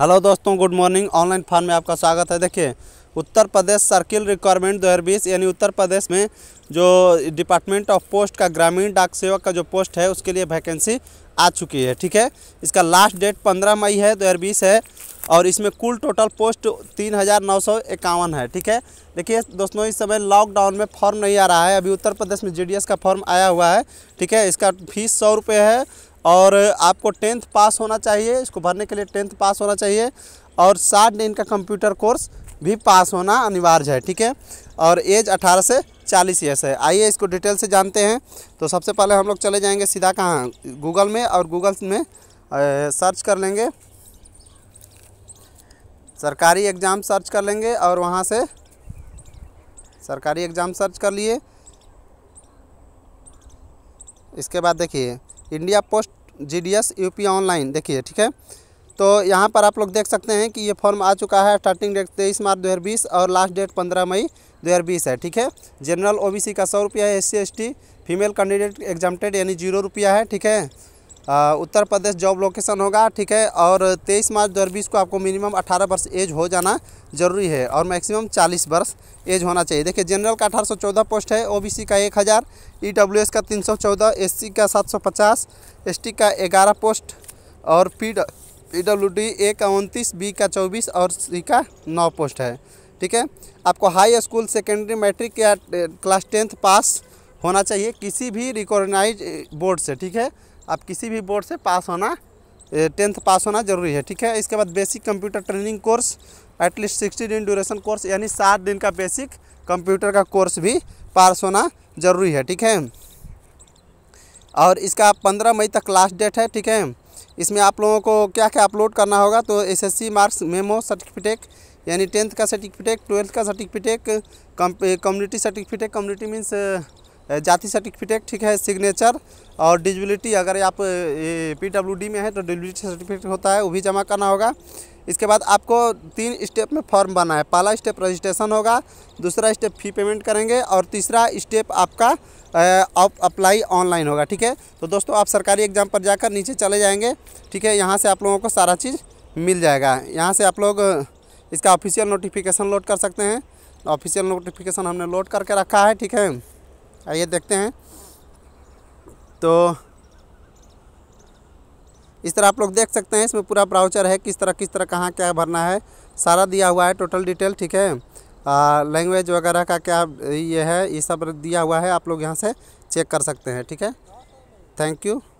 hello दोस्तों good morning online form में आपका स्वागत है देखिए उत्तर प्रदेश सर्किल रिक्वायरमेंट 2020 यानी उत्तर प्रदेश में जो डिपार्टमेंट ऑफ पोस्ट का ग्रामीण डाक सेवक का जो पोस्ट है उसके लिए वैकेंसी आ चुकी है ठीक है इसका लास्ट डेट 15 मई है 2020 है और इसमें कुल टोटल पोस्ट तीन हज़ार नौ सौ इक्यावन है ठीक है देखिए दोस्तों इस समय लॉकडाउन में फॉर्म नहीं आ रहा है अभी उत्तर प्रदेश में जे का फॉर्म आया हुआ है ठीक है इसका फीस सौ रुपये है और आपको टेंथ पास होना चाहिए इसको भरने के लिए टेंथ पास होना चाहिए और साठ दिन का कंप्यूटर कोर्स भी पास होना अनिवार्य है ठीक है और एज 18 से 40 ईयर्स है आइए इसको डिटेल से जानते हैं तो सबसे पहले हम लोग चले जाएंगे सीधा कहाँ गूगल में और गूगल में सर्च कर लेंगे सरकारी एग्ज़ाम सर्च कर लेंगे और वहाँ से सरकारी एग्ज़ाम सर्च कर लिए इसके बाद देखिए India post G D S U P online देखिए ठीक है तो यहाँ पर आप लोग देख सकते हैं कि ये फॉर्म आ चुका है स्टार्टिंग डेट तेईस मार्च दो और लास्ट डेट पंद्रह मई दो है ठीक है जनरल ओ का सौ रुपया है S C female candidate exempted यानी जीरो रुपया है ठीक है उत्तर प्रदेश जॉब लोकेशन होगा ठीक है और 23 मार्च 2020 को आपको मिनिमम 18 वर्ष एज हो जाना जरूरी है और मैक्सिमम 40 वर्ष एज होना चाहिए देखिए जनरल का 1814 पोस्ट है ओबीसी का 1000 हज़ार e का 314 सौ का 750 पचास का 11 पोस्ट और पी डी ए का उनतीस बी का चौबीस और सी का नौ पोस्ट है ठीक है आपको हाई स्कूल सेकेंडरी मैट्रिक या क्लास टेंथ पास होना चाहिए किसी भी रिकॉग्नाइज बोर्ड से ठीक है आप किसी भी बोर्ड से पास होना टेंथ पास होना जरूरी है ठीक है इसके बाद basic computer training course at least sixty दिन ड्यूरेशन कोर्स यानी सात दिन का बेसिक कंप्यूटर का कोर्स भी पास होना जरूरी है ठीक है और इसका पंद्रह मई तक लास्ट डेट है ठीक है इसमें आप लोगों को क्या क्या अपलोड करना होगा तो एसएससी मार्क्स मेमो सर्टिफिकेट यानी टेंथ का सर्टिफिकेट ट्वेल्थ का certificate community certificate community means जाति सर्टिफिकेट ठीक है सिग्नेचर और डिजिबिलिटी अगर आप पीडब्ल्यूडी में है तो डिजिबिलिटी सर्टिफिकेट होता है वो भी जमा करना होगा इसके बाद आपको तीन स्टेप में फॉर्म बना है पहला स्टेप रजिस्ट्रेशन होगा दूसरा स्टेप फी पेमेंट करेंगे और तीसरा स्टेप आपका आप अप्लाई ऑनलाइन होगा ठीक है तो दोस्तों आप सरकारी एग्ज़ाम पर जाकर नीचे चले जाएँगे ठीक है यहाँ से आप लोगों को सारा चीज़ मिल जाएगा यहाँ से आप लोग इसका ऑफिशियल नोटिफिकेशन लोड कर सकते हैं ऑफिशियल नोटिफिकेशन हमने लोड करके रखा है ठीक है आइए देखते हैं तो इस तरह आप लोग देख सकते हैं इसमें पूरा ब्राउचर है किस तरह किस तरह कहाँ क्या भरना है सारा दिया हुआ है टोटल डिटेल ठीक है लैंग्वेज वगैरह का क्या ये है ये सब दिया हुआ है आप लोग यहाँ से चेक कर सकते हैं ठीक है थैंक यू